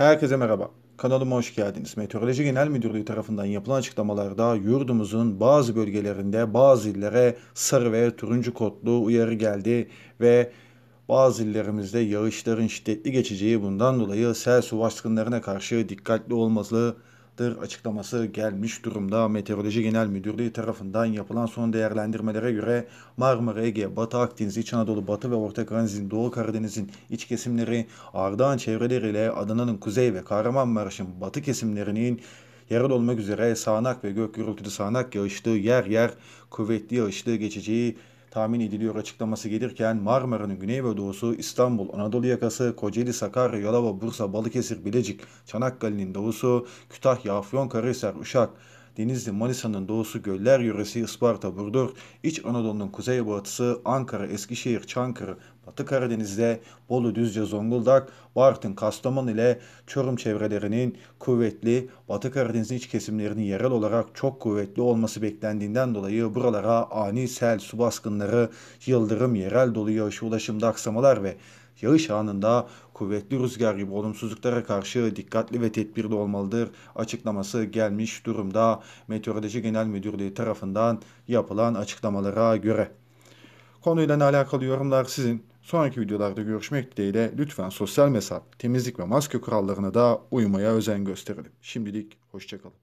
Herkese merhaba. Kanalıma hoş geldiniz. Meteoroloji Genel Müdürlüğü tarafından yapılan açıklamalarda yurdumuzun bazı bölgelerinde bazı illere sarı ve turuncu kodlu uyarı geldi ve bazı illerimizde yağışların şiddetli geçeceği bundan dolayı sel su baskınlarına karşı dikkatli olmalı olacaktır açıklaması gelmiş durumda. Meteoroloji Genel Müdürlüğü tarafından yapılan son değerlendirmelere göre Marmara, Ege, Batı Akdeniz, İç Anadolu, Batı ve Orta Karadeniz'in, Doğu Karadeniz'in iç kesimleri, Ardahan çevreleriyle Adana'nın kuzey ve Kahramanmaraş'ın batı kesimlerinin yerel olmak üzere sağanak ve gök gürültülü sağanak yağışlı yer yer kuvvetli yağışlı geçeceği tahmin ediliyor açıklaması gelirken Marmara'nın güney ve doğusu, İstanbul, Anadolu yakası, Kocaeli, Sakarya, Yalova, Bursa, Balıkesir, Bilecik, Çanakkale'nin doğusu, Kütahya, Afyonkarahisar, Uşak, Denizli, Manisa'nın doğusu, Göller yöresi, Isparta, Burdur, İç Anadolu'nun kuzey batısı, Ankara, Eskişehir, Çankırı, Batı Karadeniz'de Bolu, Düzce, Zonguldak, Bartın, Kastamonu ile Çorum çevrelerinin kuvvetli, Batı Karadeniz'in iç kesimlerinin yerel olarak çok kuvvetli olması beklendiğinden dolayı buralara ani sel, su baskınları, yıldırım, yerel dolu yağış, ulaşımda aksamalar ve yağış anında kuvvetli rüzgar gibi olumsuzluklara karşı dikkatli ve tedbirli olmalıdır açıklaması gelmiş durumda Meteoroloji Genel Müdürlüğü tarafından yapılan açıklamalara göre. Konuyla alakalı yorumlar sizin. Sonraki videolarda görüşmek dileğiyle lütfen sosyal mesafe, temizlik ve maske kurallarına da uymaya özen gösterelim. Şimdilik hoşçakalın.